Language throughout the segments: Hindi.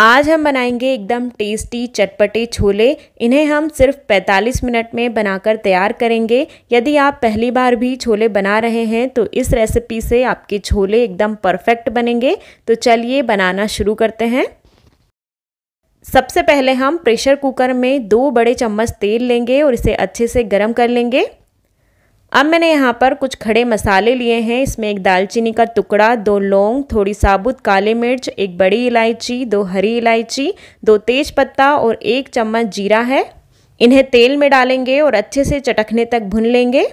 आज हम बनाएंगे एकदम टेस्टी चटपटे छोले इन्हें हम सिर्फ 45 मिनट में बनाकर तैयार करेंगे यदि आप पहली बार भी छोले बना रहे हैं तो इस रेसिपी से आपके छोले एकदम परफेक्ट बनेंगे तो चलिए बनाना शुरू करते हैं सबसे पहले हम प्रेशर कुकर में दो बड़े चम्मच तेल लेंगे और इसे अच्छे से गर्म कर लेंगे अब मैंने यहाँ पर कुछ खड़े मसाले लिए हैं इसमें एक दालचीनी का टुकड़ा दो लौंग थोड़ी साबुत काले मिर्च एक बड़ी इलायची दो हरी इलायची दो तेज पत्ता और एक चम्मच जीरा है इन्हें तेल में डालेंगे और अच्छे से चटकने तक भून लेंगे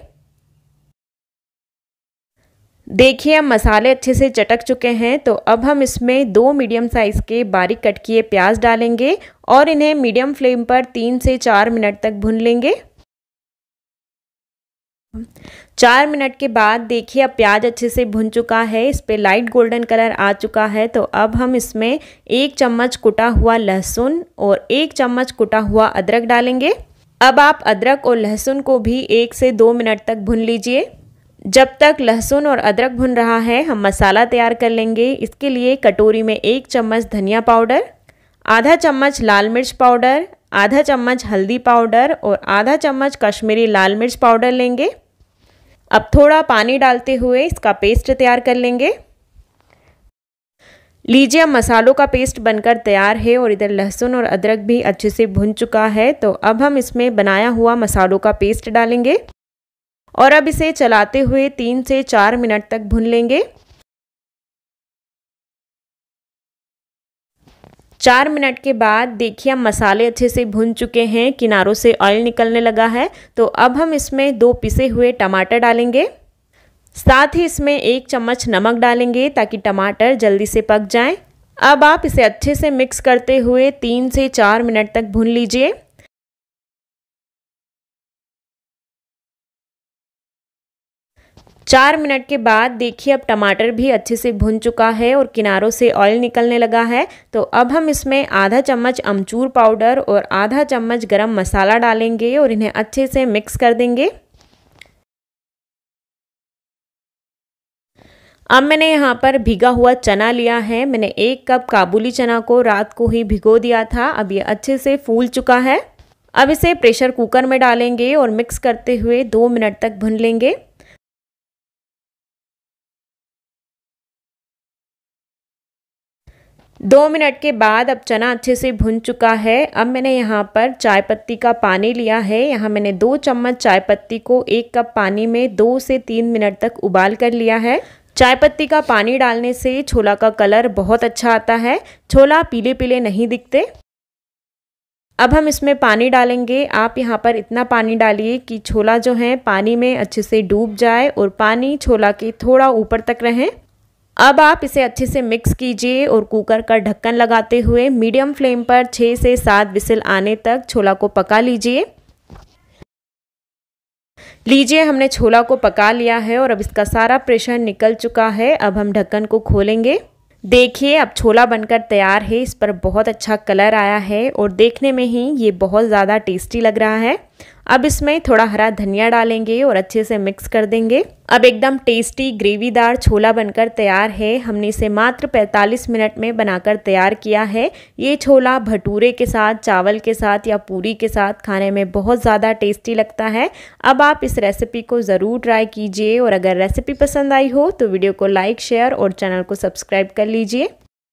देखिए अब मसाले अच्छे से चटक चुके हैं तो अब हम इसमें दो मीडियम साइज़ के बारीक कट किए प्याज डालेंगे और इन्हें मीडियम फ्लेम पर तीन से चार मिनट तक भून लेंगे चार मिनट के बाद देखिए अब प्याज अच्छे से भुन चुका है इस पर लाइट गोल्डन कलर आ चुका है तो अब हम इसमें एक चम्मच कुटा हुआ लहसुन और एक चम्मच कुटा हुआ अदरक डालेंगे अब आप अदरक और लहसुन को भी एक से दो मिनट तक भून लीजिए जब तक लहसुन और अदरक भुन रहा है हम मसाला तैयार कर लेंगे इसके लिए कटोरी में एक चम्मच धनिया पाउडर आधा चम्मच लाल मिर्च पाउडर आधा चम्मच हल्दी पाउडर और आधा चम्मच कश्मीरी लाल मिर्च पाउडर लेंगे अब थोड़ा पानी डालते हुए इसका पेस्ट तैयार कर लेंगे लीजिए अब मसालों का पेस्ट बनकर तैयार है और इधर लहसुन और अदरक भी अच्छे से भुन चुका है तो अब हम इसमें बनाया हुआ मसालों का पेस्ट डालेंगे और अब इसे चलाते हुए तीन से चार मिनट तक भून लेंगे चार मिनट के बाद देखिए हम मसाले अच्छे से भुन चुके हैं किनारों से ऑयल निकलने लगा है तो अब हम इसमें दो पिसे हुए टमाटर डालेंगे साथ ही इसमें एक चम्मच नमक डालेंगे ताकि टमाटर जल्दी से पक जाएं। अब आप इसे अच्छे से मिक्स करते हुए तीन से चार मिनट तक भून लीजिए चार मिनट के बाद देखिए अब टमाटर भी अच्छे से भुन चुका है और किनारों से ऑयल निकलने लगा है तो अब हम इसमें आधा चम्मच अमचूर पाउडर और आधा चम्मच गरम मसाला डालेंगे और इन्हें अच्छे से मिक्स कर देंगे अब मैंने यहाँ पर भिगा हुआ चना लिया है मैंने एक कप काबुली चना को रात को ही भिगो दिया था अब ये अच्छे से फूल चुका है अब इसे प्रेशर कुकर में डालेंगे और मिक्स करते हुए दो मिनट तक भुन लेंगे दो मिनट के बाद अब चना अच्छे से भुन चुका है अब मैंने यहाँ पर चाय पत्ती का पानी लिया है यहाँ मैंने दो चम्मच चाय पत्ती को एक कप पानी में दो से तीन मिनट तक उबाल कर लिया है चाय पत्ती का पानी डालने से छोला का कलर बहुत अच्छा आता है छोला पीले पीले नहीं दिखते अब हम इसमें पानी डालेंगे आप यहाँ पर इतना पानी डालिए कि छोला जो है पानी में अच्छे से डूब जाए और पानी छोला के थोड़ा ऊपर तक रहें अब आप इसे अच्छे से मिक्स कीजिए और कुकर का ढक्कन लगाते हुए मीडियम फ्लेम पर छः से सात विसिल आने तक छोला को पका लीजिए लीजिए हमने छोला को पका लिया है और अब इसका सारा प्रेशर निकल चुका है अब हम ढक्कन को खोलेंगे देखिए अब छोला बनकर तैयार है इस पर बहुत अच्छा कलर आया है और देखने में ही ये बहुत ज़्यादा टेस्टी लग रहा है अब इसमें थोड़ा हरा धनिया डालेंगे और अच्छे से मिक्स कर देंगे अब एकदम टेस्टी ग्रेवीदार छोला बनकर तैयार है हमने इसे मात्र 45 मिनट में बनाकर तैयार किया है ये छोला भटूरे के साथ चावल के साथ या पूरी के साथ खाने में बहुत ज़्यादा टेस्टी लगता है अब आप इस रेसिपी को ज़रूर ट्राई कीजिए और अगर रेसिपी पसंद आई हो तो वीडियो को लाइक शेयर और चैनल को सब्सक्राइब कर लीजिए